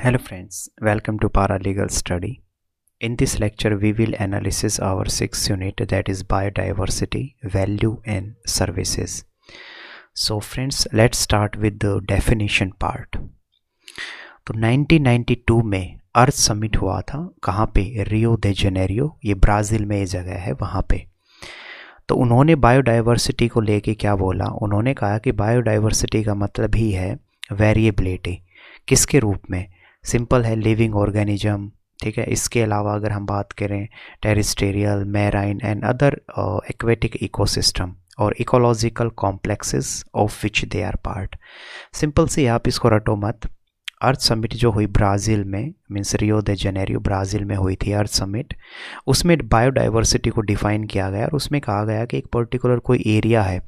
Hello friends, welcome to Paralegal Study. In this lecture we will analyze our sixth unit that is biodiversity, value and services. So friends, let's start with the definition part. तो 1992 में अर्थ summit हुआ था कहाँ पे रियो de Janeiro ये Brazil में ये जगह है वहाँ पे तो उन्होंने बायोडाइवर्सिटी को लेके क्या बोला उन्होंने कहा कि बायोडाइवर्सिटी का मतलब ही है वेरिएबिलिटी किसके रूप में सिंपल है लिविंग ऑर्गेनिज्म ठीक है इसके अलावा अगर हम बात करें terrestrial marine and other aquatic ecosystem और ecological complexes of which they are part simple से आप इसको रटो मत अर्थ समिट जो हुई ब्राज़ील में means Rio de Janeiro Brazil में हुई थी अर्थ समिट उसमें बायोडाइवर्सिटी को डिफ़ाइन किया गया और उसमें कहा गया कि एक पर्टिकुलर कोई एरिया है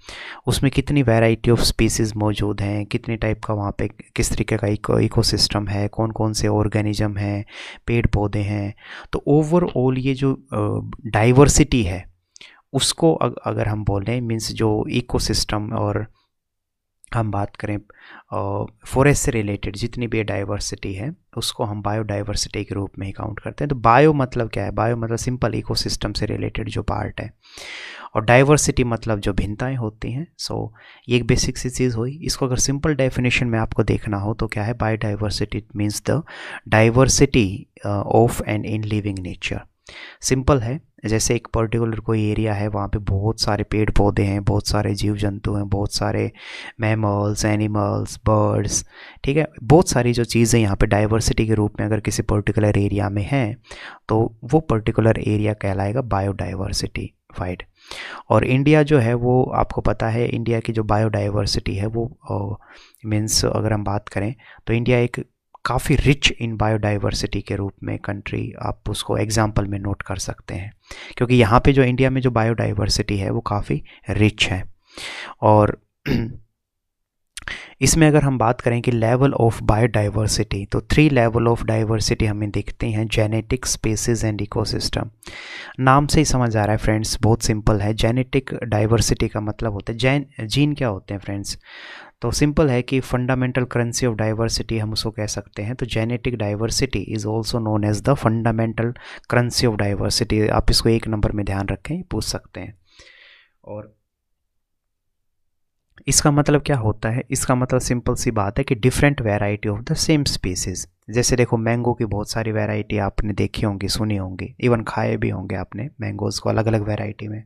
उसमें कितनी वैरायटी ऑफ स्पीसीज़ मौजूद हैं कितने टाइप का वहाँ पे किस तरीके का इको सिस्टम है कौन कौन से ऑर्गेनिज़म हैं पेड़ पौधे हैं तो ओवरऑल ये जो डाइवर्सिटी है उसको अगर हम बोलें मीन्स जो इकोसिस्टम और हम बात करें फॉरेस्ट से रिलेटेड जितनी भी डाइवर्सिटी है उसको हम बायोडाइवर्सिटी के रूप में ही काउंट करते हैं तो बायो मतलब क्या है बायो मतलब सिंपल इकोसिस्टम से रिलेटेड जो पार्ट है और डाइवर्सिटी मतलब जो भिन्नताएं होती हैं सो ये एक बेसिक सी चीज़ हुई इसको अगर सिंपल डेफिनेशन में आपको देखना हो तो क्या है biodiversity means the diversity of and in living nature simple है जैसे एक पर्टिकुलर कोई एरिया है वहाँ पे बहुत सारे पेड़ पौधे हैं बहुत सारे जीव जंतु हैं बहुत सारे मैमल्स एनिमल्स बर्ड्स ठीक है बहुत सारी जो चीज़ें यहाँ पे डाइवर्सिटी के रूप में अगर किसी पर्टिकुलर एरिया में हैं तो वो पर्टिकुलर एरिया कहलाएगा बायोडाइवर्सिटी वाइड और इंडिया जो है वो आपको पता है इंडिया की जो बायोडाइवर्सिटी है वो मीन्स अगर हम बात करें तो इंडिया एक काफ़ी रिच इन बायोडाइवर्सिटी के रूप में कंट्री आप उसको एग्जाम्पल में नोट कर सकते हैं क्योंकि यहाँ पे जो इंडिया में जो बायोडाइवर्सिटी है वो काफ़ी रिच है और इसमें अगर हम बात करें कि लेवल ऑफ बायोडाइवर्सिटी तो थ्री लेवल ऑफ डाइवर्सिटी हमें देखते हैं जेनेटिक स्पेसिस एंड इकोसिस्टम नाम से ही समझ आ रहा है फ्रेंड्स बहुत सिंपल है जेनेटिक डाइवर्सिटी का मतलब होता है जैन जीन क्या होते हैं फ्रेंड्स तो सिंपल है कि फंडामेंटल करेंसी ऑफ डाइवर्सिटी हम उसको कह सकते हैं तो genetic diversity is also known as the fundamental currency of diversity आप इसको एक नंबर में ध्यान रखें पूछ सकते हैं और इसका मतलब क्या होता है इसका मतलब सिंपल सी बात है कि different variety of the same species जैसे देखो मैंगो की बहुत सारी वेराइटी आपने देखी होंगी सुनी होंगी इवन खाए भी होंगे आपने मैंगोज़ को अलग अलग वेराइटी में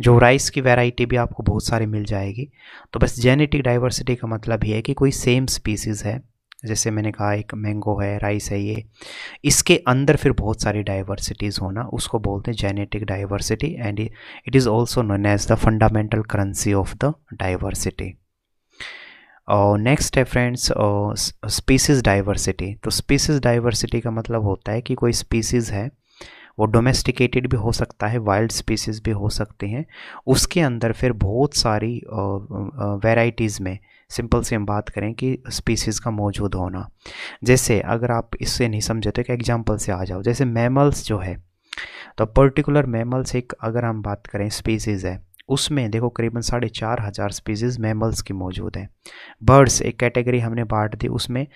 जो राइस की वैरायटी भी आपको बहुत सारी मिल जाएगी तो बस जेनेटिक डाइवर्सिटी का मतलब ये है कि कोई सेम स्पीसीज़ है जैसे मैंने कहा एक मैंगो है राइस है ये इसके अंदर फिर बहुत सारी डाइवर्सिटीज़ होना उसको बोलते हैं genetic diversity and it is also known as the fundamental currency of the diversity और नेक्स्ट है फ्रेंड्स स्पीसीज़ डाइवर्सिटी तो स्पीसीज़ डाइवर्सिटी का मतलब होता है कि कोई स्पीसीज़ है वो डोमेस्टिकेटेड भी हो सकता है वाइल्ड स्पीसीज भी हो सकते हैं उसके अंदर फिर बहुत सारी वेराइटीज़ में सिंपल से हम बात करें कि स्पीसीज़ का मौजूद होना जैसे अगर आप इससे नहीं समझे तो एक एग्जाम्पल से आ जाओ जैसे मैमल्स जो है तो पर्टिकुलर मैमल्स एक अगर हम बात करें स्पीसीज़ है उसमें देखो करीबन साढ़े चार हज़ार स्पीसीज़ मैमल्स की मौजूद हैं बर्ड्स एक कैटेगरी हमने बांट दी उसमें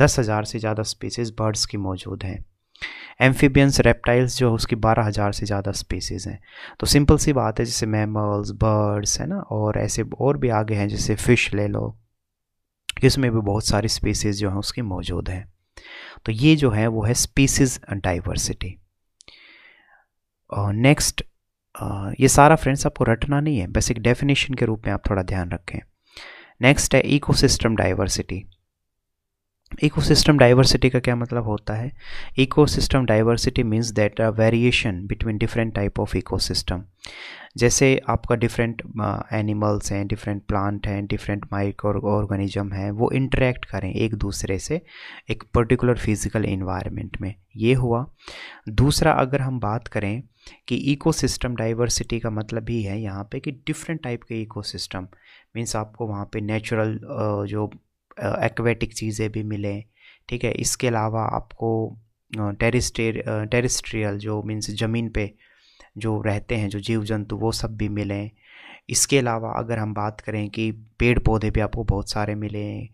दस हज़ार से ज़्यादा स्पीसीज़ बर्ड्स की मौजूद हैं एम्फीबियंस रेप्टाइल्स जो है उसकी बारह हज़ार से ज़्यादा स्पेसीज़ हैं तो सिंपल सी बात है जैसे मैमल्स बर्ड्स है ना और ऐसे और भी आगे हैं जैसे फ़िश ले लो इसमें भी बहुत सारी स्पीसीज़ जो हैं उसकी मौजूद हैं तो ये जो है वो है स्पीसीज़ डाइवर्सिटी नेक्स्ट ये सारा फ्रेंड्स आपको रटना नहीं है बेसिक डेफिनेशन के रूप में आप थोड़ा ध्यान रखें नेक्स्ट है इकोसिस्टम डाइवर्सिटी इकोसिस्टम डाइवर्सिटी का क्या मतलब होता है ecosystem diversity means that variation between different type of ecosystem जैसे आपका डिफरेंट एनिमल्स हैं डिफरेंट प्लांट हैं डिफरेंट माइक्रो ऑर्गेनिज्म हैं वो इंटरेक्ट करें एक दूसरे से एक पर्टिकुलर फिजिकल इन्वायरमेंट में ये हुआ दूसरा अगर हम बात करें कि इकोसिस्टम डाइवर्सिटी का मतलब ही है यहाँ पे कि डिफरेंट टाइप के इकोसिस्टम मींस आपको वहाँ पे नेचुरल जो एक्वेटिक चीज़ें भी मिलें ठीक है इसके अलावा आपको टेरिस्टेर टेरिस्ट्रियल जो मीन्स ज़मीन पे जो रहते हैं जो जीव जंतु वो सब भी मिलें इसके अलावा अगर हम बात करें कि पेड़ पौधे भी आपको बहुत सारे मिलें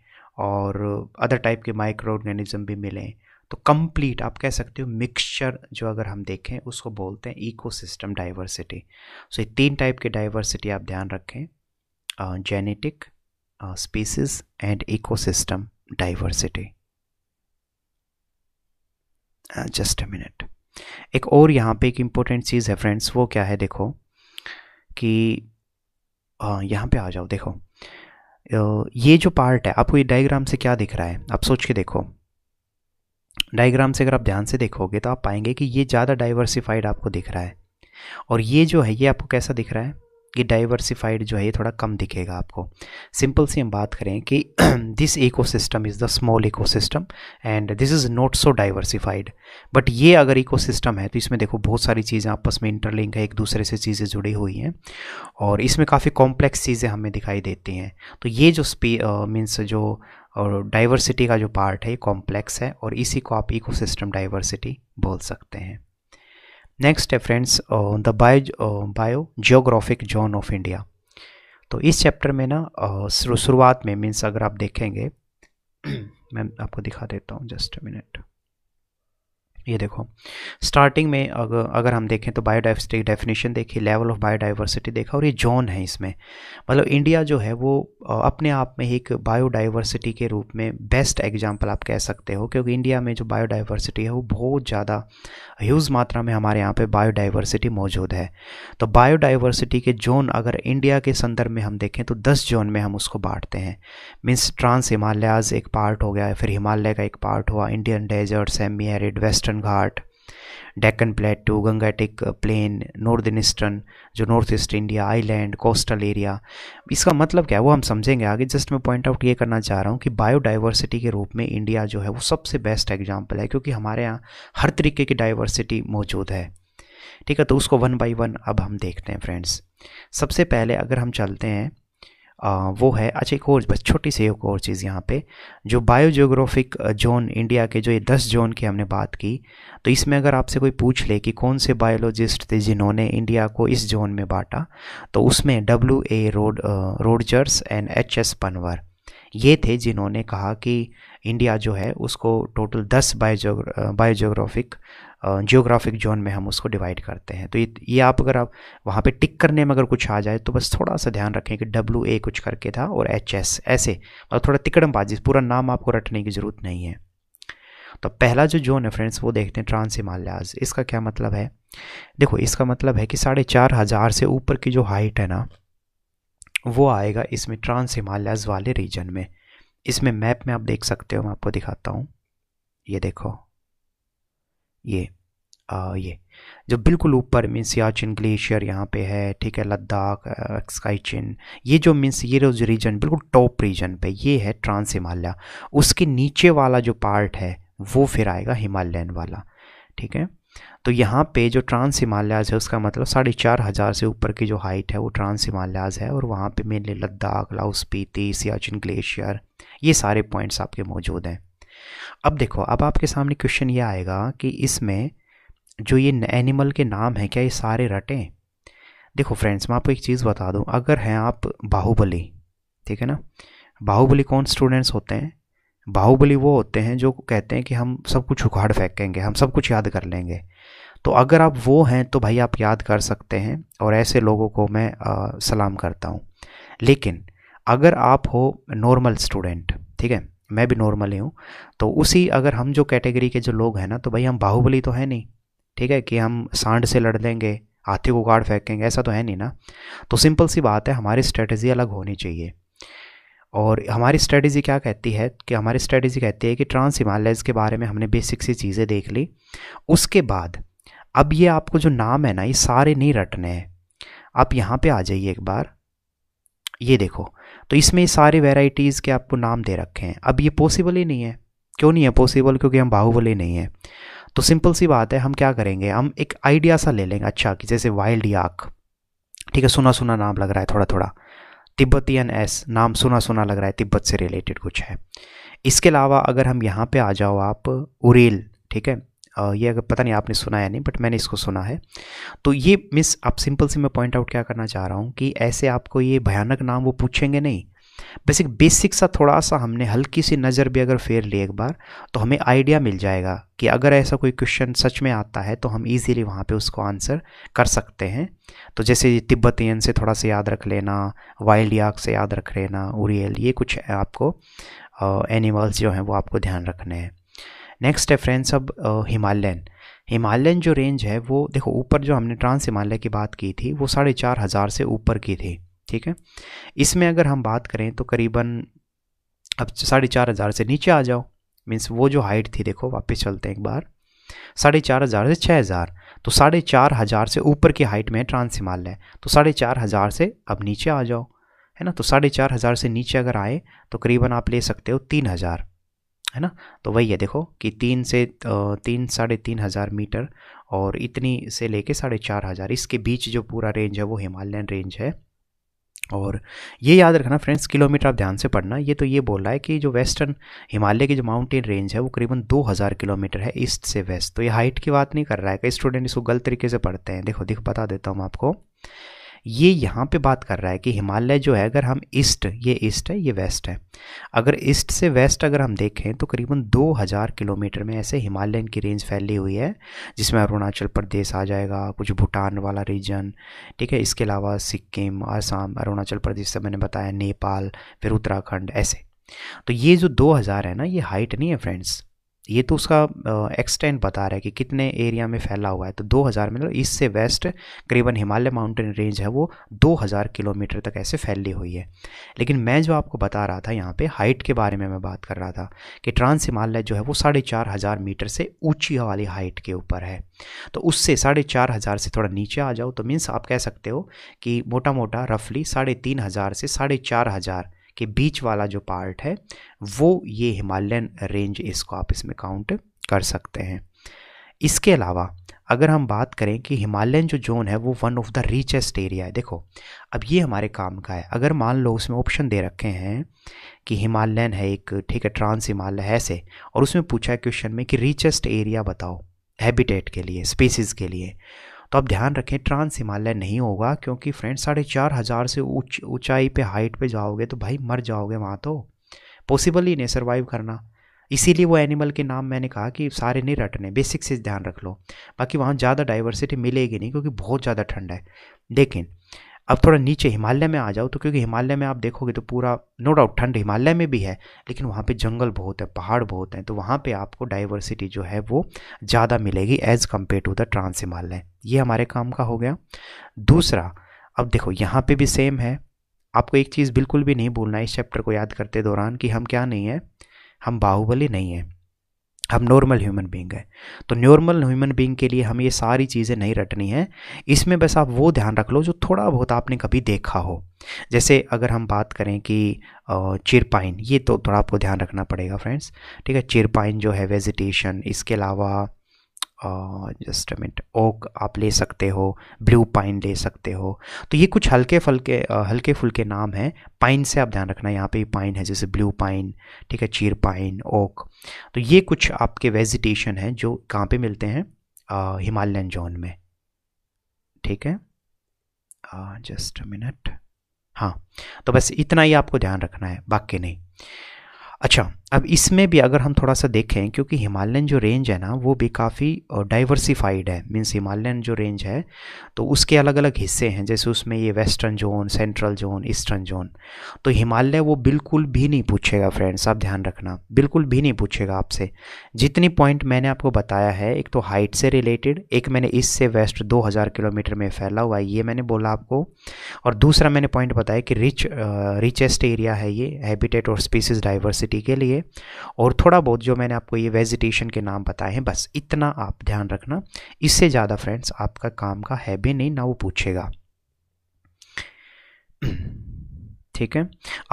और अदर टाइप के माइक्रो ऑर्गेनिज़म भी मिलें तो कंप्लीट आप कह सकते हो मिक्सचर जो अगर हम देखें उसको बोलते हैं इकोसिस्टम डाइवर्सिटी सो ये तीन टाइप के डाइवर्सिटी आप ध्यान रखें genetic uh, species and ecosystem diversity just a minute एक और यहाँ पे एक इम्पोर्टेंट चीज़ है फ्रेंड्स वो क्या है देखो कि uh, यहाँ पे आ जाओ देखो uh, ये जो पार्ट है आपको ये डायग्राम से क्या दिख रहा है आप सोच के देखो डायग्राम से अगर आप ध्यान से देखोगे तो आप पाएंगे कि ये ज़्यादा डाइवर्सिफाइड आपको दिख रहा है और ये जो है ये आपको कैसा दिख रहा है कि डाइवर्सिफाइड जो है ये थोड़ा कम दिखेगा आपको सिंपल सी हम बात करें कि this system is the small ecosystem and this is not so diversified but ये अगर इको सिस्टम है तो इसमें देखो बहुत सारी चीज़ें आपस में इंटरलिंक है एक दूसरे से चीज़ें जुड़ी हुई हैं और इसमें काफ़ी कॉम्प्लेक्स चीज़ें हमें दिखाई देती हैं तो ये जो स्पी मीन्स जो और डाइवर्सिटी का जो पार्ट है ये कॉम्प्लेक्स है और इसी को आप सिस्टम डाइवर्सिटी बोल सकते हैं नेक्स्ट है friends the bio biogeographic zone of India तो इस चैप्टर में ना uh, शुरुआत में मीन्स अगर आप देखेंगे मैं आपको दिखा देता हूँ जस्ट अ मिनट ये देखो स्टार्टिंग में अगर अगर हम देखें तो बायोडाइवर्सिटी डेफिनेशन देखी लेवल ऑफ बायोडाइवर्सिटी देखा और ये जोन है इसमें मतलब इंडिया जो है वो अपने आप में एक बायोडाइवर्सिटी के रूप में बेस्ट एग्जांपल आप कह सकते हो क्योंकि इंडिया में जो बायोडाइवर्सिटी है वो बहुत ज़्यादा ह्यूज मात्रा में हमारे यहाँ पर बायोडाइवर्सिटी मौजूद है तो बायोडाइवर्सिटी के जोन अगर इंडिया के संदर्भ में हम देखें तो दस जोन में हम उसको बांटते हैं मीन्स ट्रांस हिमालयाज एक पार्ट हो गया फिर हिमालय का एक पार्ट हुआ Indian desert semi arid western eastern Ghat Deccan plateau Gangetic plain north eastern जो north east India island coastal area इसका मतलब क्या है वो हम समझेंगे आगे जस्ट मैं पॉइंट आउट ये करना चाह रहा हूँ कि बायोडाइवर्सिटी के रूप में इंडिया जो है वो सबसे बेस्ट एग्जाम्पल है क्योंकि हमारे यहाँ हर तरीके की डाइवर्सिटी मौजूद है ठीक है तो उसको वन बाई वन अब हम देखते हैं फ्रेंड्स सबसे पहले अगर हम चलते हैं आ, वो है अच्छा एक और बस छोटी सी एक और चीज़ यहाँ पे जो बायोजियोग्राफिक जोन इंडिया के जो ये दस जोन की हमने बात की तो इसमें अगर आपसे कोई पूछ ले कि कौन से बायोलॉजिस्ट थे जिन्होंने इंडिया को इस जोन में बांटा तो उसमें W A Rod Rodgers and H S Panwar ये थे जिन्होंने कहा कि इंडिया जो है उसको टोटल दस बायोजोग्राफिक जियोग्राफिक जोन में हम उसको डिवाइड करते हैं तो ये ये आप अगर आप वहाँ पे टिक करने में अगर कुछ आ जाए तो बस थोड़ा सा ध्यान रखें कि डब्ल्यू ए कुछ करके था और एच एस ऐसे मतलब थोड़ा तिकड़म बाजी पूरा नाम आपको रटने की ज़रूरत नहीं है तो पहला जो जोन है फ्रेंड्स वो देखते हैं ट्रांस हिमालयाज इसका क्या मतलब है देखो इसका मतलब है कि साढ़े चार हज़ार से ऊपर की जो हाइट है ना वो आएगा इसमें ट्रांस हिमालयाज वाले रीजन में इसमें मैप में आप देख सकते हो मैं आपको दिखाता हूँ ये देखो ये आ, ये जो बिल्कुल ऊपर मीन्स सियाचिन ग्लेशियर यहाँ पे है ठीक है लद्दाख स्काईचिन ये जो मीन्स ये जो रीजन बिल्कुल टॉप रीजन पे ये है ट्रांस हिमालय उसके नीचे वाला जो पार्ट है वो फिर आएगा हिमालयन वाला ठीक है तो यहाँ पे जो ट्रांस हिमालयाज है उसका मतलब साढ़े चार हज़ार से ऊपर की जो हाइट है वो ट्रांस हिमालयाज है और वहाँ पे मेनली लद्दाख लाउस स्पीति सियाचिन ग्लेशियर ये सारे पॉइंट्स आपके मौजूद हैं अब देखो अब आपके सामने क्वेश्चन ये आएगा कि इसमें जो ये एनिमल के नाम हैं क्या ये सारे रटें देखो फ्रेंड्स मैं आपको एक चीज़ बता दूं अगर हैं आप बाहुबली ठीक है ना बाहुबली कौन स्टूडेंट्स होते हैं बाहुबली वो होते हैं जो कहते हैं कि हम सब कुछ उखाड़ फेंकेंगे हम सब कुछ याद कर लेंगे तो अगर आप वो हैं तो भाई आप याद कर सकते हैं और ऐसे लोगों को मैं आ, सलाम करता हूँ लेकिन अगर आप हो नॉर्मल स्टूडेंट ठीक है मैं भी नॉर्मल ही हूँ तो उसी अगर हम जो कैटेगरी के जो लोग हैं ना तो भाई हम बाहुबली तो है नहीं ठीक है कि हम सांड से लड़ लेंगे हाथी को गाड़ फेंकेंगे ऐसा तो है नहीं ना तो सिंपल सी बात है हमारी स्ट्रेटजी अलग होनी चाहिए और हमारी स्ट्रेटजी क्या कहती है कि हमारी स्ट्रेटजी कहती है कि ट्रांस हिमालयज के बारे में हमने बेसिक सी चीज़ें देख ली उसके बाद अब ये आपको जो नाम है ना ये सारे नहीं रटने हैं आप यहाँ पे आ जाइए एक बार ये देखो तो इसमें सारे वेराइटीज़ के आपको नाम दे रखे हैं अब ये पॉसिबल ही नहीं है क्यों नहीं है पॉसिबल क्योंकि हम बाहुबली नहीं है तो सिंपल सी बात है हम क्या करेंगे हम एक आइडिया सा ले लेंगे अच्छा कि जैसे वाइल्ड याक ठीक है सुना सुना नाम लग रहा है थोड़ा थोड़ा तिब्बतियन एस नाम सुना सुना लग रहा है तिब्बत से रिलेटेड कुछ है इसके अलावा अगर हम यहाँ पे आ जाओ आप उरेल ठीक है ये अगर पता नहीं आपने सुना या नहीं बट मैंने इसको सुना है तो ये मिस आप सिंपल से मैं पॉइंट आउट क्या करना चाह रहा हूँ कि ऐसे आपको ये भयानक नाम वो पूछेंगे नहीं बेसिक बेसिक सा थोड़ा सा हमने हल्की सी नज़र भी अगर फेर ली एक बार तो हमें आइडिया मिल जाएगा कि अगर ऐसा कोई क्वेश्चन सच में आता है तो हम इजीली वहाँ पे उसको आंसर कर सकते हैं तो जैसे तिब्बतियन से थोड़ा सा याद रख लेना वाइल्ड याक से याद रख लेना उरियल ये कुछ आपको एनिमल्स जो हैं वो आपको ध्यान रखने हैं नेक्स्ट है फ्रेंड्स अब हिमालयन हिमालयन जो रेंज है वो देखो ऊपर जो हमने ट्रांस हिमालय की बात की थी वो साढ़े चार हज़ार से ऊपर की थी ठीक है इसमें अगर हम बात करें तो करीबन अब साढ़े चार हज़ार से नीचे आ जाओ मीन्स वो जो हाइट थी देखो वापस चलते हैं एक बार साढ़े चार हज़ार से छः हज़ार तो साढ़े चार हज़ार से ऊपर की हाइट में ट्रांस हिमालय तो साढ़े चार हज़ार से अब नीचे आ जाओ है ना तो साढ़े चार हज़ार से नीचे अगर आए तो करीबन आप ले सकते हो तीन हज़ार है ना तो वही है देखो कि तीन से तीन साढ़े तीन हज़ार मीटर और इतनी से लेके साढ़े चार हज़ार इसके बीच जो पूरा रेंज है वो हिमालयन रेंज है और ये याद रखना फ्रेंड्स किलोमीटर आप ध्यान से पढ़ना ये तो ये बोल रहा है कि जो वेस्टर्न हिमालय की जो माउंटेन रेंज है वो करीबन 2000 किलोमीटर है ईस्ट से वेस्ट तो ये हाइट की बात नहीं कर रहा है कई स्टूडेंट इसको गलत तरीके से पढ़ते हैं देखो देखो बता देता हूँ आपको ये यहाँ पे बात कर रहा है कि हिमालय जो है अगर हम ईस्ट ये ईस्ट है ये वेस्ट है अगर ईस्ट से वेस्ट अगर हम देखें तो करीबन 2000 किलोमीटर में ऐसे हिमालयन की रेंज फैली हुई है जिसमें अरुणाचल प्रदेश आ जाएगा कुछ भूटान वाला रीजन ठीक है इसके अलावा सिक्किम आसाम अरुणाचल प्रदेश से मैंने बताया नेपाल फिर उत्तराखंड ऐसे तो ये जो 2000 है ना ये हाइट नहीं है फ्रेंड्स ये तो उसका एक्सटेंट बता रहा है कि कितने एरिया में फैला हुआ है तो 2000 मतलब ईस्ट से वेस्ट करीबन हिमालय माउंटेन रेंज है वो 2000 किलोमीटर तक ऐसे फैली हुई है लेकिन मैं जो आपको बता रहा था यहाँ पे हाइट के बारे में मैं बात कर रहा था कि ट्रांस हिमालय जो है वो साढ़े चार हज़ार मीटर से ऊँची वाली हाइट के ऊपर है तो उससे साढ़े चार हज़ार से थोड़ा नीचे आ जाओ तो मीन्स आप कह सकते हो कि मोटा मोटा रफली साढ़े तीन हज़ार से साढ़े चार हज़ार के बीच वाला जो पार्ट है वो ये हिमालयन रेंज इसको आप इसमें काउंट कर सकते हैं इसके अलावा अगर हम बात करें कि हिमालयन जो जोन है वो one of the richest area है देखो अब ये हमारे काम का है अगर मान लो उसमें ऑप्शन दे रखे हैं कि हिमालयन है एक ठीक है ट्रांस हिमालय है ऐसे और उसमें पूछा है क्वेश्चन में कि रिचेस्ट एरिया बताओ हैबिटेट के लिए स्पीसीज़ के लिए तो आप ध्यान रखें ट्रांस हिमालय नहीं होगा क्योंकि फ्रेंड साढ़े चार हज़ार से ऊंच ऊंचाई पे हाइट पे जाओगे तो भाई मर जाओगे वहाँ तो पॉसिबल ही नहीं सर्वाइव करना इसीलिए वो एनिमल के नाम मैंने कहा कि सारे नहीं रटने बेसिक से ध्यान रख लो बाकी वहाँ ज़्यादा डाइवर्सिटी मिलेगी नहीं क्योंकि बहुत ज़्यादा ठंड है लेकिन अब थोड़ा नीचे हिमालय में आ जाओ तो क्योंकि हिमालय में आप देखोगे तो पूरा नो डाउट ठंड हिमालय में भी है लेकिन वहाँ पे जंगल बहुत है पहाड़ बहुत हैं तो वहाँ पे आपको डाइवर्सिटी जो है वो ज़्यादा मिलेगी as compare to the trans Himalaya ये हमारे काम का हो गया दूसरा अब देखो यहाँ पर भी सेम है आपको एक चीज़ बिल्कुल भी नहीं भूलना इस चैप्टर को याद करते दौरान कि हम क्या नहीं है हम बाहुबली नहीं हैं हम नॉर्मल ह्यूमन बींग है तो नॉर्मल ह्यूमन बींग के लिए हम ये सारी चीज़ें नहीं रटनी है इसमें बस आप वो ध्यान रख लो जो थोड़ा बहुत आपने कभी देखा हो जैसे अगर हम बात करें कि चिरपाइन ये तो थोड़ा आपको ध्यान रखना पड़ेगा फ्रेंड्स ठीक है चिरपाइन जो है वेजिटेशन इसके अलावा जस्ट मिनट ओक आप ले सकते हो ब्लू पाइन ले सकते हो तो ये कुछ हल्के फलके हल्के फुलके नाम हैं पाइन से आप ध्यान रखना यहाँ पे पाइन है जैसे ब्लू पाइन ठीक है चीर पाइन ओक तो ये कुछ आपके वेजिटेशन हैं जो कहाँ पे मिलते हैं हिमालयन जोन में ठीक है जस्ट मिनट हाँ तो बस इतना ही आपको ध्यान रखना है बाकी नहीं अच्छा अब इसमें भी अगर हम थोड़ा सा देखें क्योंकि हिमालयन जो रेंज है ना वो भी काफ़ी डाइवर्सिफाइड है मीन्स हिमालयन जो रेंज है तो उसके अलग अलग हिस्से हैं जैसे उसमें ये western zone central zone eastern zone तो हिमालय वो बिल्कुल भी नहीं पूछेगा फ्रेंड्स आप ध्यान रखना बिल्कुल भी नहीं पूछेगा आपसे जितनी पॉइंट मैंने आपको बताया है एक तो हाइट से रिलेटेड एक मैंने ईस्ट से वेस्ट दो किलोमीटर में फैला हुआ है ये मैंने बोला आपको और दूसरा मैंने पॉइंट बताया कि रिच रिचेस्ट एरिया है ये हैबिटेट और स्पीसीज डाइवर्सिटी यूनिवर्सिटी के लिए और थोड़ा बहुत जो मैंने आपको ये वेजिटेशन के नाम बताए हैं बस इतना आप ध्यान रखना इससे ज़्यादा फ्रेंड्स आपका काम का है भी नहीं ना वो पूछेगा ठीक है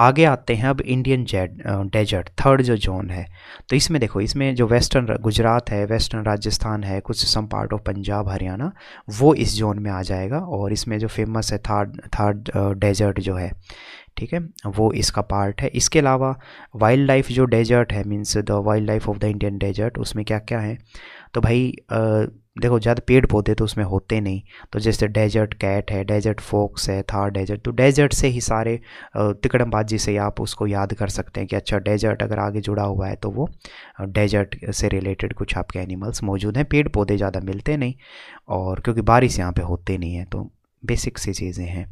आगे आते हैं अब इंडियन जेड डेजर्ट थर्ड जो जोन है तो इसमें देखो इसमें जो वेस्टर्न गुजरात है वेस्टर्न राजस्थान है कुछ some part of Punjab Haryana वो इस जोन में आ जाएगा और इसमें जो फेमस है थर्ड थर्ड डेजर्ट जो है ठीक है वो इसका पार्ट है इसके अलावा वाइल्ड लाइफ जो डेजर्ट है means the wildlife of the Indian desert उसमें क्या क्या है तो भाई आ, देखो ज़्यादा पेड़ पौधे तो उसमें होते नहीं तो जैसे डेजर्ट कैट है डेजर्ट फोक्स है थार डेजर्ट तो डेजर्ट से ही सारे तिकड़मबाजी से आप उसको याद कर सकते हैं कि अच्छा डेजर्ट अगर आगे जुड़ा हुआ है तो वो डेजर्ट से रिलेटेड कुछ आपके एनिमल्स मौजूद हैं पेड़ पौधे ज़्यादा मिलते नहीं और क्योंकि बारिश यहाँ पर होते नहीं है तो बेसिक सी चीज़ें हैं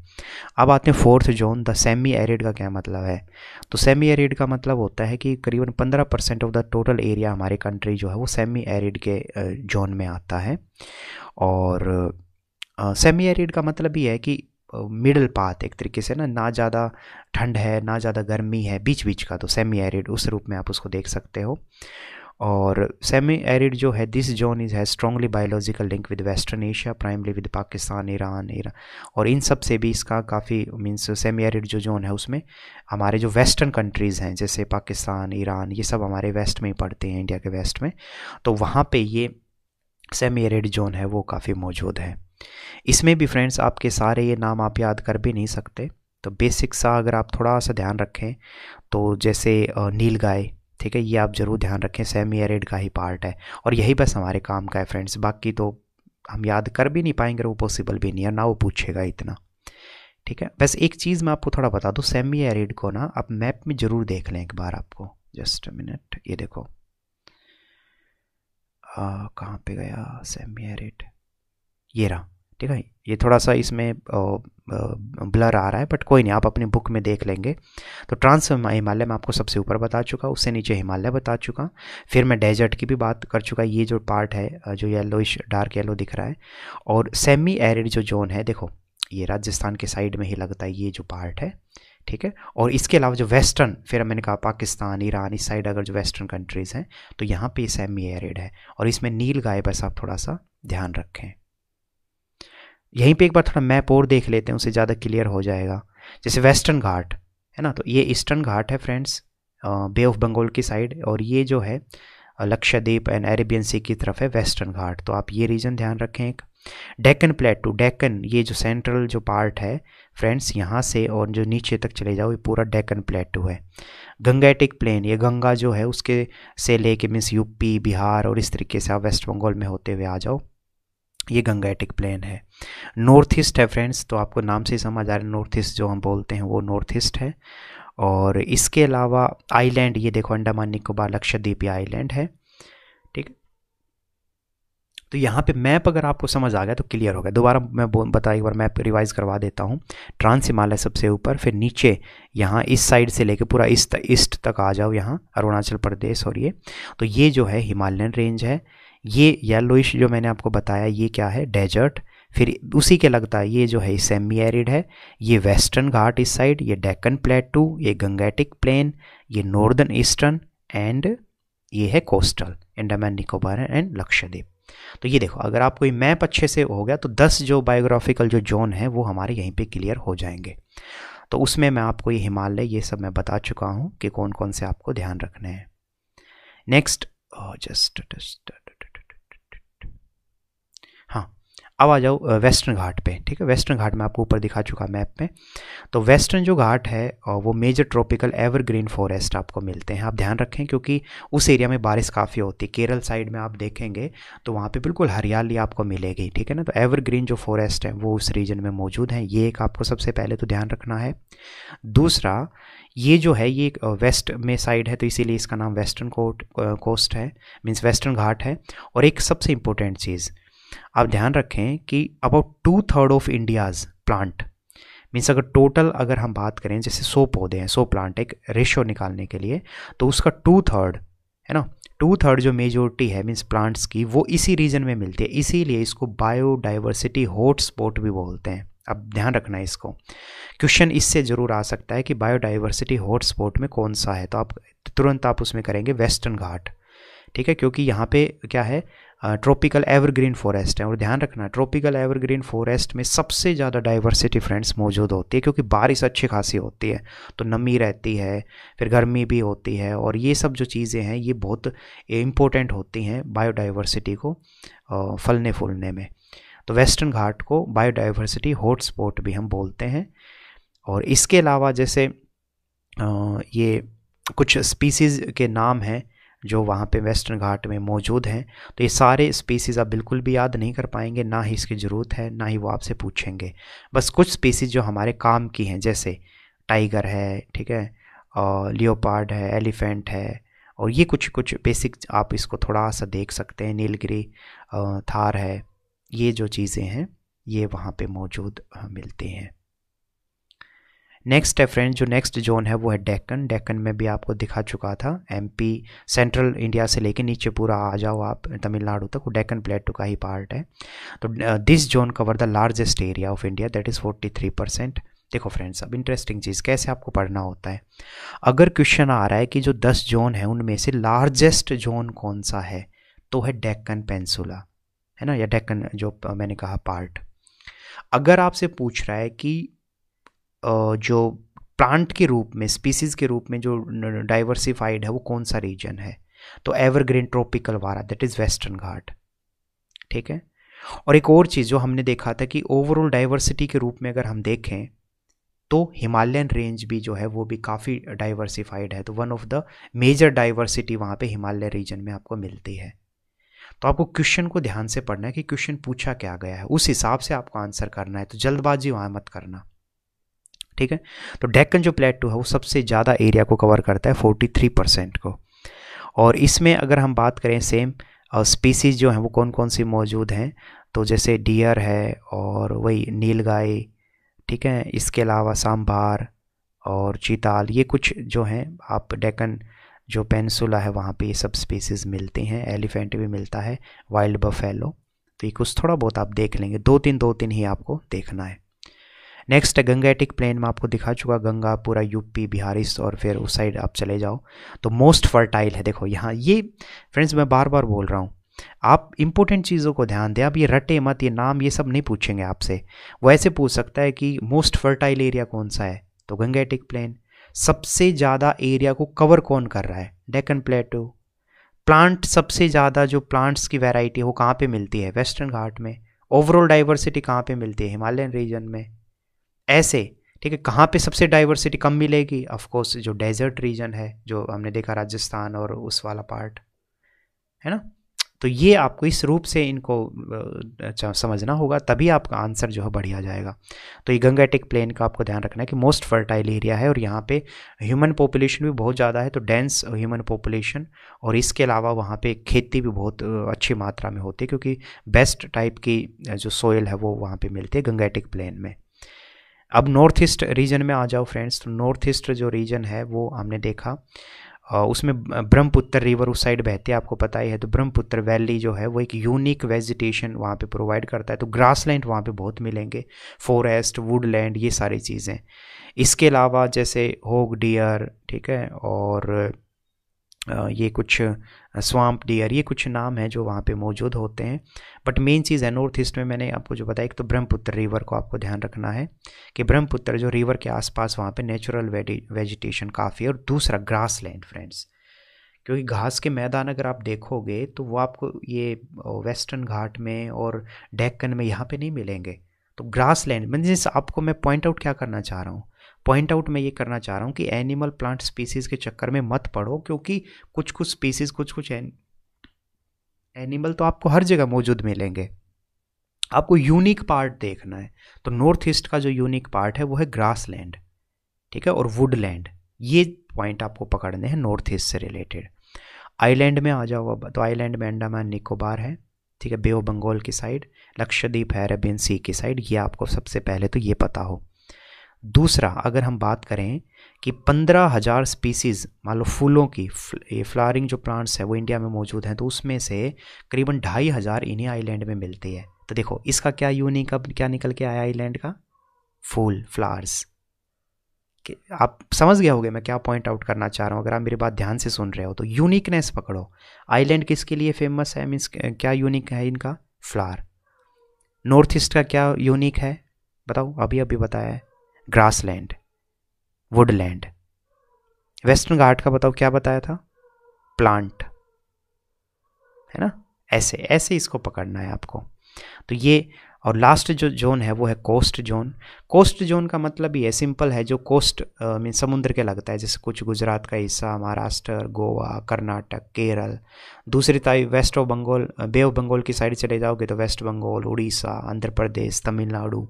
अब आते हैं fourth zone the semi arid का क्या मतलब है तो सेमी एरिड का मतलब होता है कि करीबन पंद्रह percent of the total area हमारे कंट्री जो है वो सेमी एरिड के जोन में आता है और सेमी एरिड का मतलब ये है कि मिडल पाथ एक तरीके से ना ना ज़्यादा ठंड है ना ज़्यादा गर्मी है बीच बीच का तो सेमी एरिड उस रूप में आप उसको देख सकते हो और सेमी एरिड जो है दिस जोन इज़ है strongly biological link with western Asia primarily with Pakistan Iran Iran और इन सब से भी इसका काफ़ी मीन्स सेमी एरिड जो जोन है उसमें हमारे जो वेस्टर्न कंट्रीज़ हैं जैसे पाकिस्तान ईरान ये सब हमारे वेस्ट में ही पड़ते हैं इंडिया के वेस्ट में तो वहाँ पर ये सेमी एरिड जोन है वो काफ़ी मौजूद है इसमें भी फ्रेंड्स आपके सारे ये नाम आप याद कर भी नहीं सकते तो बेसिक सा अगर आप थोड़ा सा ध्यान रखें तो जैसे नील गाय ठीक है ये आप ज़रूर ध्यान रखें सेमी एरिड का ही पार्ट है और यही बस हमारे काम का है फ्रेंड्स बाकी तो हम याद कर भी नहीं पाएंगे वो पॉसिबल भी नहीं है ना वो पूछेगा इतना ठीक है बस एक चीज़ मैं आपको थोड़ा बता दूँ सेमी एरिड को ना आप मैप में ज़रूर देख लें एक बार आपको जस्ट मिनट ये देखो कहाँ पे गया सेमी एरिड ये रहा ठीक है ये थोड़ा सा इसमें ब्लर आ रहा है बट कोई नहीं आप अपनी बुक में देख लेंगे तो ट्रांस हिमालय मैं आपको सबसे ऊपर बता चुका उससे नीचे हिमालय बता चुका फिर मैं डेजर्ट की भी बात कर चुका ये जो पार्ट है जो येलोइश डार्क येलो दिख रहा है और सेमी एरिड जो जोन है देखो ये राजस्थान के साइड में ही लगता है ये जो पार्ट है ठीक है और इसके अलावा जो वेस्टर्न फिर मैंने कहा पाकिस्तान ईरान इस साइड अगर जो वेस्टर्न कंट्रीज़ हैं तो यहाँ पे सेमी एरिड है और इसमें नील गाय बस आप थोड़ा सा ध्यान रखें यहीं पे एक बार थोड़ा मैप और देख लेते हैं उसे ज़्यादा क्लियर हो जाएगा जैसे वेस्टर्न घाट है ना तो ये ईस्टर्न घाट है फ्रेंड्स बे ऑफ बंगाल की साइड और ये जो है लक्षद्वीप एंड अरेबियन सी की तरफ है वेस्टर्न घाट तो आप ये रीजन ध्यान रखें एक डेकन प्लेटू डेकन ये जो सेंट्रल जो पार्ट है फ्रेंड्स यहाँ से और जो नीचे तक चले जाओ ये पूरा डेकन प्लेटू है गंगेटिक प्लेन ये गंगा जो है उसके से लेके मीन्स यूपी बिहार और इस तरीके से आप वेस्ट बंगाल में होते हुए आ जाओ ये गंगाटिक प्लेन है नॉर्थ ईस्ट है फ्रेंड्स तो आपको नाम से ही समझ आ रहा है नॉर्थ ईस्ट जो हम बोलते हैं वो नॉर्थ ईस्ट है और इसके अलावा आइलैंड ये देखो अंडमान निकोबार लक्षद्वीप या आइलैंड है ठीक तो यहाँ पे मैप अगर आपको समझ आ गया तो क्लियर हो गया दोबारा मैं बता एक बार मैप रिवाइज़ करवा देता हूँ ट्रांस हिमालय सबसे ऊपर फिर नीचे यहाँ इस साइड से लेके पूरा ईस्ट ईस्ट तक आ जाओ यहाँ अरुणाचल प्रदेश और ये तो ये जो है हिमालयन रेंज है ये येलोइश जो मैंने आपको बताया ये क्या है डेजर्ट फिर उसी के लगता है ये जो है सेमी एरिड है ये वेस्टर्न घाट इस साइड ये डेक्कन प्लेटू ये गंगेटिक प्लेन ये नॉर्दर्न ईस्टर्न एंड ये है कोस्टल अंडमान निकोबार एंड लक्षद्वीप तो ये देखो अगर आपको मैप अच्छे से हो गया तो 10 जो बायोग्राफिकल जो जोन है वो हमारे यहीं पे क्लियर हो जाएंगे तो उसमें मैं आपको ये हिमालय ये सब मैं बता चुका हूँ कि कौन कौन से आपको ध्यान रखने हैं नेक्स्ट जस्ट जस्ट अब आ जाओ वेस्टर्न घाट पे ठीक है वेस्टर्न घाट में आपको ऊपर दिखा चुका मैप में तो वेस्टर्न जो घाट है वो मेजर ट्रॉपिकल एवरग्रीन फॉरेस्ट आपको मिलते हैं आप ध्यान रखें क्योंकि उस एरिया में बारिश काफ़ी होती है केरल साइड में आप देखेंगे तो वहाँ पे बिल्कुल हरियाली आपको मिलेगी ठीक है ना तो एवरग्रीन जो फॉरेस्ट है वो उस रीजन में मौजूद हैं ये एक आपको सबसे पहले तो ध्यान रखना है दूसरा ये जो है ये वेस्ट में साइड है तो इसीलिए इसका नाम वेस्टर्न कोस्ट है मीन्स वेस्टर्न घाट है और एक सबसे इम्पोर्टेंट चीज़ आप ध्यान रखें कि about two third of India's plant means अगर टोटल अगर हम बात करें जैसे सो पौधे हैं सो प्लांट एक रेशियो निकालने के लिए तो उसका टू थर्ड है ना टू थर्ड जो मेजोरिटी है मीन्स प्लांट्स की वो इसी रीजन में मिलती है इसीलिए इसको बायोडाइवर्सिटी हॉट स्पॉट भी बोलते हैं अब ध्यान रखना है इसको क्वेश्चन इससे ज़रूर आ सकता है कि बायोडाइवर्सिटी हॉट स्पॉट में कौन सा है तो आप तुरंत आप उसमें करेंगे वेस्टर्न घाट ठीक है क्योंकि यहाँ पे क्या है ट्रॉपिकल एवरग्रीन फॉरेस्ट है और ध्यान रखना ट्रॉपिकल एवरग्रीन फॉरेस्ट में सबसे ज़्यादा डाइवर्सिटी फ्रेंड्स मौजूद होती है क्योंकि बारिश अच्छी खासी होती है तो नमी रहती है फिर गर्मी भी होती है और ये सब जो चीज़ें हैं ये बहुत इम्पोर्टेंट होती हैं बायोडाइवर्सिटी को फलने फूलने में तो वेस्टर्न घाट को बायोडाइवर्सिटी हॉटस्पॉट भी हम बोलते हैं और इसके अलावा जैसे ये कुछ स्पीसीज़ के नाम हैं जो वहाँ पे वेस्टर्न घाट में मौजूद हैं तो ये सारे स्पीसीज़ आप बिल्कुल भी याद नहीं कर पाएंगे ना ही इसकी ज़रूरत है ना ही वो आपसे पूछेंगे बस कुछ स्पीसीज़ जो हमारे काम की हैं जैसे टाइगर है ठीक है और लियोपार्ड है एलिफेंट है और ये कुछ कुछ बेसिक आप इसको थोड़ा सा देख सकते हैं नीलगिरी थार है ये जो चीज़ें हैं ये वहाँ पे मौजूद मिलती हैं नेक्स्ट है फ्रेंड जो नेक्स्ट जोन है वो है डेक्कन डेक्कन में भी आपको दिखा चुका था एमपी सेंट्रल इंडिया से लेके नीचे पूरा आ जाओ आप तमिलनाडु तक वो डेक्कन प्लेटू का ही पार्ट है तो this zone cover the largest area of India that is forty three percent देखो फ्रेंड्स अब इंटरेस्टिंग चीज़ कैसे आपको पढ़ना होता है अगर क्वेश्चन आ रहा है कि जो दस जोन है उनमें से लार्जेस्ट जोन कौन सा है तो है डेक्कन पेंसुला है ना या डेक्कन जो मैंने कहा पार्ट अगर आपसे पूछ रहा है कि जो प्लांट के रूप में स्पीसीज के रूप में जो डाइवर्सिफाइड है वो कौन सा रीजन है तो एवरग्रीन ट्रॉपिकल वारा दैट इज़ वेस्टर्न घाट ठीक है और एक और चीज़ जो हमने देखा था कि ओवरऑल डाइवर्सिटी के रूप में अगर हम देखें तो हिमालयन रेंज भी जो है वो भी काफ़ी डाइवर्सिफाइड है तो one of the major diversity वहाँ पे हिमालय रीजन में आपको मिलती है तो आपको क्वेश्चन को ध्यान से पढ़ना है कि क्वेश्चन पूछा क्या गया है उस हिसाब से आपको आंसर करना है तो जल्दबाजी वहाँ मत करना ठीक है तो डेक्कन जो प्लेटू है वो सबसे ज़्यादा एरिया को कवर करता है 43 परसेंट को और इसमें अगर हम बात करें सेम स्पीसीज़ जो हैं वो कौन कौन सी मौजूद हैं तो जैसे डियर है और वही नील गाय ठीक है इसके अलावा सांभार और चीताल ये कुछ जो हैं आप डेकन जो पेनसुला है वहाँ पे ये सब स्पीसीज़ मिलती हैं एलिफेंट भी मिलता है वाइल्ड बफेलो तो ये कुछ थोड़ा बहुत आप देख लेंगे दो तीन दो तीन ही आपको देखना है नेक्स्ट गंगेटिक प्लेन में आपको दिखा चुका गंगा पूरा यूपी बिहार इस और फिर उस साइड आप चले जाओ तो मोस्ट फर्टाइल है देखो यहाँ ये फ्रेंड्स मैं बार बार बोल रहा हूँ आप इंपॉर्टेंट चीज़ों को ध्यान दें आप ये रटे मत ये नाम ये सब नहीं पूछेंगे आपसे वो ऐसे पूछ सकता है कि मोस्ट फर्टाइल एरिया कौन सा है तो गंगेटिक प्लेन सबसे ज़्यादा एरिया को कवर कौन कर रहा है डेकन प्लेटो प्लांट सबसे ज़्यादा जो प्लांट्स की वैरायटी है वो कहाँ पे मिलती है वेस्टर्न घाट में ओवरऑल डाइवर्सिटी कहाँ पे मिलती है हिमालयन रीजन में ऐसे ठीक है कहाँ पे सबसे डाइवर्सिटी कम मिलेगी ऑफ कोर्स जो डेजर्ट रीजन है जो हमने देखा राजस्थान और उस वाला पार्ट है ना तो ये आपको इस रूप से इनको अच्छा, समझना होगा तभी आपका आंसर जो है बढ़िया जाएगा तो ये गंगाटिक प्लेन का आपको ध्यान रखना है कि मोस्ट फर्टाइल एरिया है और यहाँ पे ह्यूमन पॉपुलेशन भी बहुत ज़्यादा है तो डेंस ह्यूमन पॉपुलेशन और इसके अलावा वहाँ पे खेती भी बहुत अच्छी मात्रा में होती है क्योंकि बेस्ट टाइप की जो सोयल है वो वहाँ पर मिलती है गंगेटिक प्लेन में अब नॉर्थ ईस्ट रीजन में आ जाओ फ्रेंड्स तो नॉर्थ ईस्ट जो रीजन है वो हमने देखा उसमें ब्रह्मपुत्र रिवर उस साइड बहते हैं आपको पता ही है तो ब्रह्मपुत्र वैली जो है वो एक यूनिक वेजिटेशन वहाँ पे प्रोवाइड करता है तो ग्रासलैंड वहाँ पे बहुत मिलेंगे फॉरेस्ट वुडलैंड ये सारी चीज़ें इसके अलावा जैसे होग डियर ठीक है और ये कुछ स्वाम्प डियर ये कुछ नाम है जो वहाँ पे मौजूद होते हैं बट मेन चीज़ है नॉर्थ ईस्ट में मैंने आपको जो बताया एक तो ब्रह्मपुत्र रिवर को आपको ध्यान रखना है कि ब्रह्मपुत्र जो रिवर के आसपास वहाँ पे नेचुरल वेजिटेशन काफ़ी है और दूसरा ग्रास लैंड फ्रेंड्स क्योंकि घास के मैदान अगर आप देखोगे तो वो आपको ये वेस्टर्न घाट में और डेक्कन में यहाँ पर नहीं मिलेंगे तो ग्रास लैंड मीन्स आपको मैं पॉइंट आउट क्या करना चाह रहा हूँ पॉइंट आउट मैं ये करना चाह रहा हूँ कि एनिमल प्लांट स्पीसीज़ के चक्कर में मत पड़ो क्योंकि कुछ कुछ स्पीसीज़ कुछ कुछ एनिमल तो आपको हर जगह मौजूद मिलेंगे आपको यूनिक पार्ट देखना है तो नॉर्थ ईस्ट का जो यूनिक पार्ट है वो है ग्रास लैंड ठीक है और वुडलैंड ये पॉइंट आपको पकड़ने हैं नॉर्थ ईस्ट से रिलेटेड आइलैंड में आ जाओ तो आइलैंड में अंडामान निकोबार है ठीक है बेओ बंगाल की साइड लक्षद्वीप है अरेबियन सी की साइड ये आपको सबसे पहले तो ये पता हो दूसरा अगर हम बात करें कि पंद्रह हज़ार स्पीसीज़ मान लो फूलों की ये फ्लावरिंग जो प्लांट्स है वो इंडिया में मौजूद हैं तो उसमें से करीबन ढाई हज़ार इन्हीं आइलैंड में मिलती है तो देखो इसका क्या यूनिक अब क्या निकल के आया आइलैंड का फूल फ्लावर्स आप समझ गया होगे मैं क्या पॉइंट आउट करना चाह रहा हूँ अगर आप मेरी बात ध्यान से सुन रहे हो तो यूनिकनेस पकड़ो आइलैंड किसके लिए फेमस है मीन्स क्या यूनिक है इनका फ्लार नॉर्थ ईस्ट का क्या यूनिक है बताओ अभी अभी बताया है ग्रासलैंड वुडलैंड वेस्टर्न घाट का बताओ क्या बताया था प्लांट है ना ऐसे ऐसे इसको पकड़ना है आपको तो ये और लास्ट जो जोन है वो है कोस्ट जोन कोस्ट जोन का मतलब ये सिंपल है जो कोस्ट मीन uh, समुद्र के लगता है जैसे कुछ गुजरात का हिस्सा महाराष्ट्र गोवा कर्नाटक केरल दूसरी तरफ west of Bengal bay of Bengal की साइड चले जाओगे तो वेस्ट बंगाल उड़ीसा आंध्र प्रदेश तमिलनाडु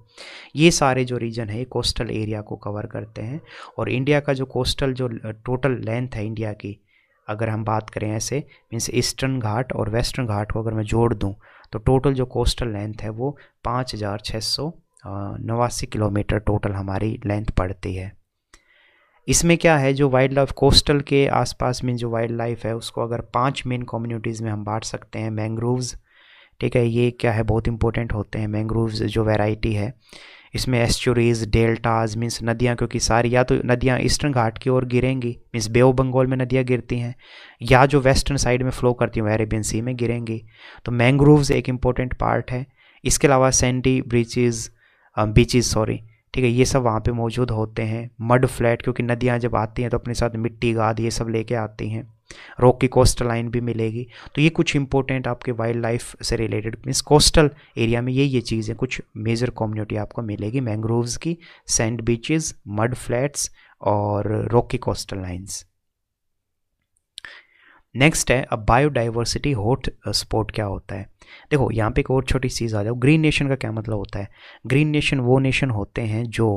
ये सारे जो रीजन है कोस्टल एरिया को कवर करते हैं और इंडिया का जो कोस्टल जो टोटल uh, लेंथ है इंडिया की अगर हम बात करें ऐसे मीन्स ईस्टर्न घाट और वेस्टर्न घाट को अगर मैं जोड़ दूँ तो टोटल जो कोस्टल लेंथ है वो पाँच हज़ार छः सौ नवासी किलोमीटर टोटल हमारी लेंथ पड़ती है इसमें क्या है जो वाइल्ड लाइफ कोस्टल के आसपास में जो वाइल्ड लाइफ है उसको अगर पांच मेन कम्युनिटीज़ में हम बांट सकते हैं मैंग्रोव्स ठीक है ये क्या है बहुत इंपॉर्टेंट होते हैं मैंग्रोव्स जो वैरायटी है इसमें एस्चुरीज डेल्टाज मीन्स नदियाँ क्योंकि सारी या तो नदियाँ ईस्टर्न घाट की ओर गिरेंगी मीन्स बेओ बंगाल में नदियाँ गिरती हैं या जो वेस्टर्न साइड में फ़्लो करती हैं अरेबियन सी में गिरेंगी तो मैंग्रोव्स एक इम्पोर्टेंट पार्ट है इसके अलावा सेंडी ब्रीचेज़ बीचेज़ सॉरी ठीक है ये सब वहाँ पे मौजूद होते हैं मड फ्लैट क्योंकि नदियाँ जब आती हैं तो अपने साथ मिट्टी गाद ये सब लेके आती हैं रॉक की कोस्टल लाइन भी मिलेगी तो ये कुछ इंपॉर्टेंट आपके वाइल्ड लाइफ से रिलेटेड मीन्स कोस्टल एरिया में ये ये चीज़ें कुछ मेजर कम्युनिटी आपको मिलेगी मैंग्रोव्स की सैंड बीचेस मड फ्लैट्स और रॉक की कोस्टल लाइन्स नेक्स्ट है अब बायोडाइवर्सिटी हॉट स्पॉट क्या होता है देखो यहाँ पे एक और छोटी चीज़ आ जाओ ग्रीन नेशन का क्या मतलब होता है ग्रीन नेशन वो नेशन होते हैं जो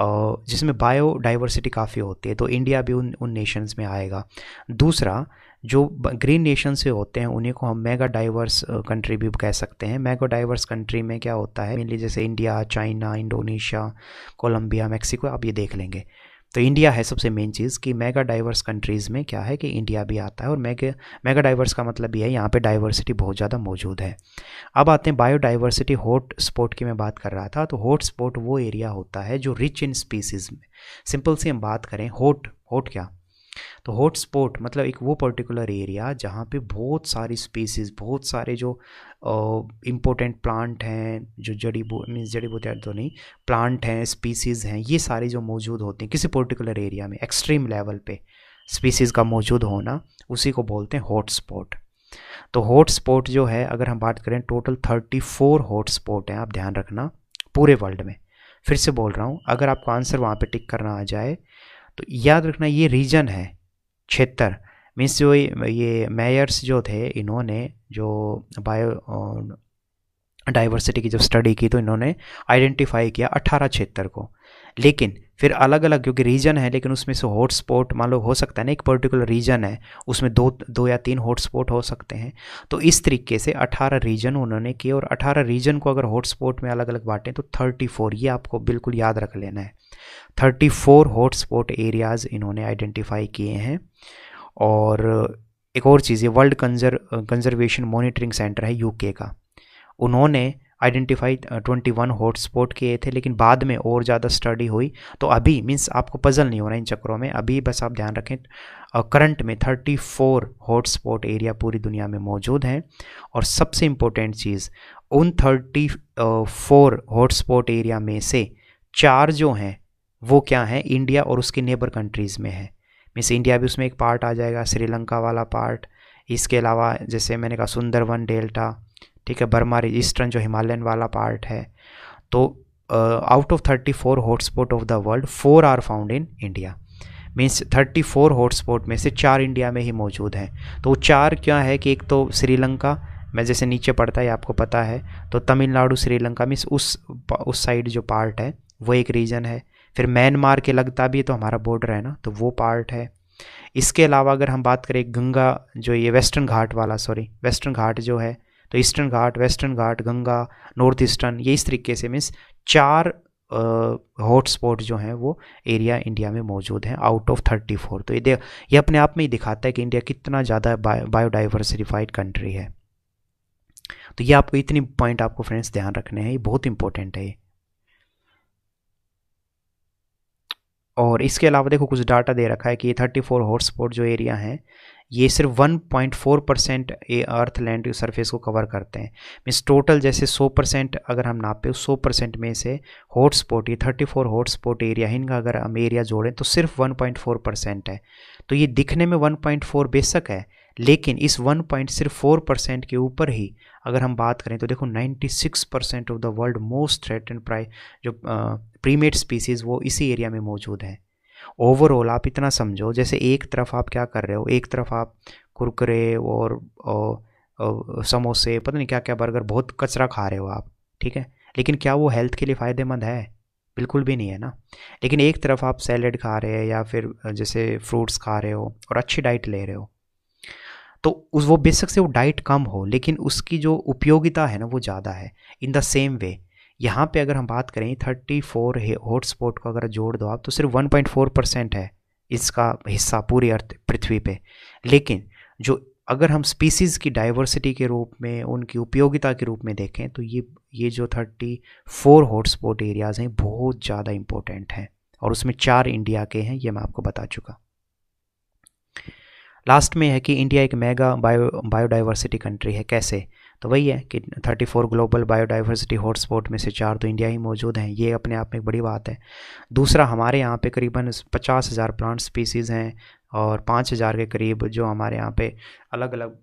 जिसमें बायोडाइवर्सिटी काफ़ी होती है तो इंडिया भी उन उन नेशंस में आएगा दूसरा जो ग्रीन नेशन से होते हैं उन्हें को हम मेगा डाइवर्स कंट्री भी कह सकते हैं मेगा डाइवर्स कंट्री में क्या होता है मेनली जैसे India China Indonesia Colombia Mexico आप ये देख लेंगे तो इंडिया है सबसे मेन चीज़ कि मेगा डाइवर्स कंट्रीज़ में क्या है कि इंडिया भी आता है और मेगा मेगा डाइवर्स का मतलब ये है यहाँ पे डाइवर्सिटी बहुत ज़्यादा मौजूद है अब आते हैं बायोडाइवर्सिटी हॉट स्पॉट की मैं बात कर रहा था तो हॉट स्पॉट वो एरिया होता है जो रिच इन स्पीसीज़ में सिंपल सी हम बात करें हॉट हॉट क्या तो हॉटस्पॉट मतलब एक वो पर्टिकुलर एरिया जहाँ पे बहुत सारी स्पीसीज बहुत सारे जो इम्पोर्टेंट प्लांट हैं जो जड़ी बू मीन जड़ी बूटी तो नहीं प्लांट हैं स्पीसीज हैं ये सारे जो मौजूद होते हैं किसी पर्टिकुलर एरिया में एक्सट्रीम लेवल पे स्पीसीज का मौजूद होना उसी को बोलते हैं हॉटस्पॉट तो हॉटस्पॉट जो है अगर हम बात करें टोटल थर्टी फोर हॉटस्पॉट हैं आप ध्यान रखना पूरे वर्ल्ड में फिर से बोल रहा हूँ अगर आपको आंसर वहाँ पे टिक करना आ जाए तो याद रखना ये रीजन है क्षेत्र मीन्स जो ये मेयर्स जो थे इन्होंने जो बायो डाइवर्सिटी की जब स्टडी की तो इन्होंने आइडेंटिफाई किया अट्ठारह क्षेत्र को लेकिन फिर अलग अलग क्योंकि रीजन है लेकिन उसमें से हॉट स्पॉट मान लो हो सकता है ना एक पर्टिकुलर रीजन है उसमें दो दो या तीन हॉट स्पॉट हो सकते हैं तो इस तरीके से 18 रीजन उन्होंने किए और 18 रीजन को अगर हॉट स्पॉट में अलग अलग बांटें तो 34 ये आपको बिल्कुल याद रख लेना है 34 हॉट स्पॉट एरियाज़ इन्होंने आइडेंटिफाई किए हैं और एक और चीज़ ये world conser conservation monitoring centre है यूके का उन्होंने आइडेंटिफाई ट्वेंटी वन हॉटस्पॉट किए थे लेकिन बाद में और ज़्यादा स्टडी हुई तो अभी मीन्स आपको पजल नहीं हो रहा इन चक्करों में अभी बस आप ध्यान रखें करंट uh, में थर्टी फोर हॉटस्पॉट एरिया पूरी दुनिया में मौजूद हैं और सबसे इम्पोर्टेंट चीज़ उन थर्टी फोर हॉटस्पॉट एरिया में से चार जो हैं वो क्या हैं इंडिया और उसके नेबर कंट्रीज़ में है मीन्स इंडिया भी उसमें एक पार्ट आ जाएगा श्रीलंका वाला पार्ट इसके अलावा जैसे मैंने कहा सुंदरवन डेल्टा ठीक है बर्मा ईस्टर्न जो हिमालयन वाला पार्ट है तो out of thirty four hotspot of the world four are found in India means thirty four hotspot में से चार इंडिया में ही मौजूद हैं तो चार क्या है कि एक तो श्रीलंका मैं जैसे नीचे पढ़ता है आपको पता है तो तमिलनाडु श्रीलंका मीन्स उस उस साइड जो पार्ट है वो एक रीजन है फिर म्यांमार के लगता भी है तो हमारा बॉर्डर है ना तो वो पार्ट है इसके अलावा अगर हम बात करें गंगा जो ये वेस्टर्न घाट वाला सॉरी वेस्टर्न घाट जो है तो eastern Ghat western Ghat Ganga north eastern ये इस तरीके से मीन्स चार हॉटस्पॉट जो हैं वो एरिया इंडिया में मौजूद हैं आउट ऑफ थर्टी फोर तो ये ये अपने आप में ही दिखाता है कि इंडिया कितना ज़्यादा बायोडाइवर्सिफाइड कंट्री है तो ये आपको इतनी पॉइंट आपको फ्रेंड्स ध्यान रखने हैं ये बहुत इंपॉर्टेंट है ये और इसके अलावा देखो कुछ डाटा दे रखा है कि ये थर्टी फोर हॉटस्पॉट जो एरिया हैं ये सिर्फ 1.4 परसेंट ये अर्थ लैंड सरफेस को कवर करते हैं मीन्स टोटल जैसे 100 परसेंट अगर हम नापे उस 100 परसेंट में से हॉट स्पॉट ये 34 हॉट स्पॉट एरिया है इनका अगर हम एरिया जोड़ें तो सिर्फ 1.4 परसेंट है तो ये दिखने में 1.4 बेशक है लेकिन इस वन पॉइंट सिर्फ फोर परसेंट के ऊपर ही अगर हम बात करें तो देखो 96 percent of the world most and pri जो प्रीमेट स्पीसीज़ वो इसी एरिया में मौजूद हैं ओवरऑल आप इतना समझो जैसे एक तरफ आप क्या कर रहे हो एक तरफ आप कुरकुरे और, ओ, ओ, समोसे पता नहीं क्या क्या बर्गर बहुत कचरा खा रहे हो आप ठीक है लेकिन क्या वो हेल्थ के लिए फ़ायदेमंद है बिल्कुल भी नहीं है ना लेकिन एक तरफ आप सैलड खा रहे हैं या फिर जैसे फ्रूट्स खा रहे हो और अच्छी डाइट ले रहे हो तो उस वो बेशक से वो डाइट कम हो लेकिन उसकी जो उपयोगिता है ना वो ज़्यादा है इन द सेम वे यहाँ पे अगर हम बात करें थर्टी फोर हॉटस्पॉट को अगर जोड़ दो आप तो सिर्फ वन पॉइंट फोर परसेंट है इसका हिस्सा पूरी अर्थ पृथ्वी पे लेकिन जो अगर हम स्पीसीज़ की डाइवर्सिटी के रूप में उनकी उपयोगिता के रूप में देखें तो ये ये जो थर्टी फोर हॉटस्पॉट एरियाज़ हैं बहुत ज़्यादा इम्पोर्टेंट हैं और उसमें चार इंडिया के हैं ये मैं आपको बता चुका लास्ट में है कि इंडिया एक मेगा बायो बायोडाइवर्सिटी कंट्री है कैसे तो वही है कि 34 ग्लोबल बायोडाइवर्सिटी हॉटस्पॉट में से चार तो इंडिया ही मौजूद हैं ये अपने आप में एक बड़ी बात है दूसरा हमारे यहाँ पे करीबन पचास हज़ार प्लांट स्पीसीज़ हैं और पाँच हज़ार के करीब जो हमारे यहाँ पे अलग अलग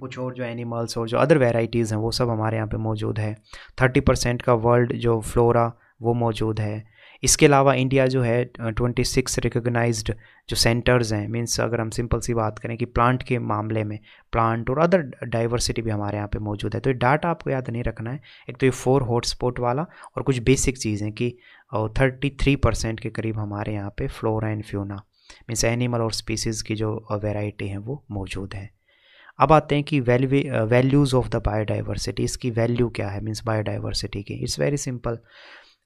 कुछ और जो एनिमल्स और जो अदर वेराइटीज़ हैं वो सब हमारे यहाँ पे मौजूद है थर्टी परसेंट का वर्ल्ड जो फ्लोरा वो मौजूद है इसके अलावा इंडिया जो है ट्वेंटी सिक्स रिकोगनाइज्ड जो सेंटर्स हैं मीन्स अगर हम सिंपल सी बात करें कि प्लांट के मामले में प्लांट और अदर डाइवर्सिटी भी हमारे यहाँ पे मौजूद है तो ये डाटा आपको याद नहीं रखना है एक तो ये फोर हॉटस्पॉट वाला और कुछ बेसिक चीज़ें कि थर्टी थ्री परसेंट के करीब हमारे यहाँ पे flora and fauna means animal और स्पीसीज़ की जो वेराइटी हैं वो मौजूद हैं अब आते हैं कि value values of the biodiversity इसकी वैल्यू क्या है मीन्स बायोडाइवर्सिटी की इट्स वेरी सिंपल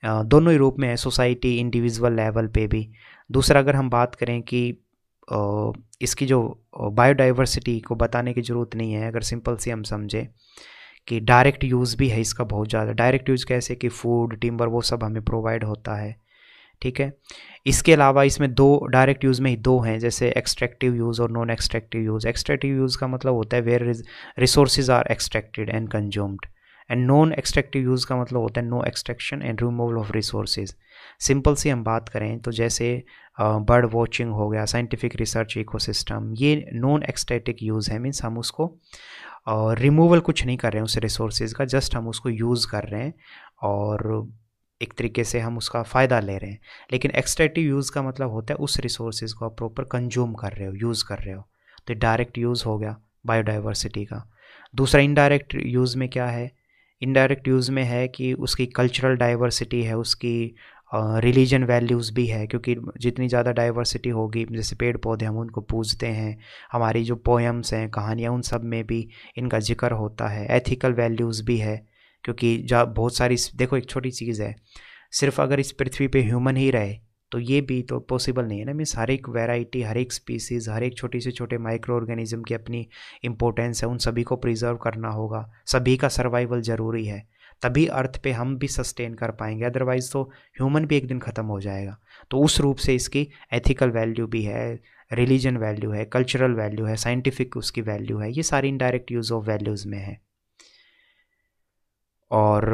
दोनों ही रूप में है सोसाइटी इंडिविजुअल लेवल पे भी दूसरा अगर हम बात करें कि इसकी जो बायोडाइवर्सिटी को बताने की ज़रूरत नहीं है अगर सिंपल सी हम समझें कि डायरेक्ट यूज़ भी है इसका बहुत ज़्यादा डायरेक्ट यूज़ कैसे कि फूड टिम्बर वो सब हमें प्रोवाइड होता है ठीक है इसके अलावा इसमें दो डायरेक्ट यूज़ में ही दो हैं जैसे एक्सट्रैक्टिव यूज़ और non extractive use extractive use का मतलब होता है where resources are extracted and consumed and non extractive use का मतलब होता है no extraction and removal of resource simple सी हम बात करें तो जैसे बर्ड वॉचिंग हो गया साइंटिफिक रिसर्च इकोसिस्टम ये नॉन एक्सटेटिक यूज़ है मीन्स हम उसको रिमूवल कुछ नहीं कर रहे हैं उस रिसोर्सेज का जस्ट हम उसको यूज़ कर रहे हैं और एक तरीके से हम उसका फ़ायदा ले रहे हैं लेकिन एक्सट्रैक्टिव यूज़ का मतलब होता है उस रिसोर्सेज को आप प्रॉपर कंज्यूम कर रहे हो यूज़ कर रहे हो तो डायरेक्ट यूज़ हो गया बायोडाइवर्सिटी का दूसरा इनडायरेक्ट यूज़ में क्या है इनडायरेक्ट यूज़ में है कि उसकी कल्चरल डाइवर्सिटी है उसकी रिलीजन uh, वैल्यूज़ भी है क्योंकि जितनी ज़्यादा डाइवर्सिटी होगी जैसे पेड़ पौधे हम उनको पूजते हैं हमारी जो पोएम्स हैं कहानियाँ उन सब में भी इनका जिक्र होता है एथिकल वैल्यूज़ भी है क्योंकि जहाँ बहुत सारी देखो एक छोटी चीज़ है सिर्फ अगर इस पृथ्वी पे ह्यूमन ही रहे तो ये भी तो पॉसिबल नहीं है ना मीन्स हर एक वैरायटी हर एक स्पीसीज़ हर एक छोटी से छोटे माइक्रो ऑर्गेनिज्म की अपनी इम्पोर्टेंस है उन सभी को प्रिजर्व करना होगा सभी का सर्वाइवल ज़रूरी है तभी अर्थ पे हम भी सस्टेन कर पाएंगे अदरवाइज़ तो ह्यूमन भी एक दिन ख़त्म हो जाएगा तो उस रूप से इसकी एथिकल वैल्यू भी है रिलीजन वैल्यू है कल्चरल वैल्यू है साइंटिफिक उसकी वैल्यू है ये सारी इनडायरेक्ट यूज़ ऑफ वैल्यूज़ में है और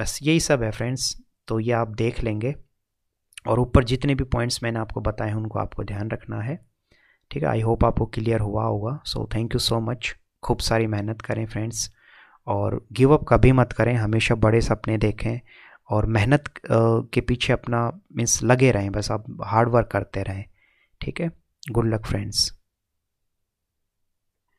बस यही सब है फ्रेंड्स तो ये आप देख लेंगे और ऊपर जितने भी पॉइंट्स मैंने आपको बताए हैं उनको आपको ध्यान रखना है ठीक है आई होप आपको क्लियर हुआ होगा so thank you so much खूब सारी मेहनत करें फ्रेंड्स और गिव अप कभी मत करें हमेशा बड़े सपने देखें और मेहनत के पीछे अपना मीन्स लगे रहें बस आप हार्ड वर्क करते रहें ठीक है गुड लक फ्रेंड्स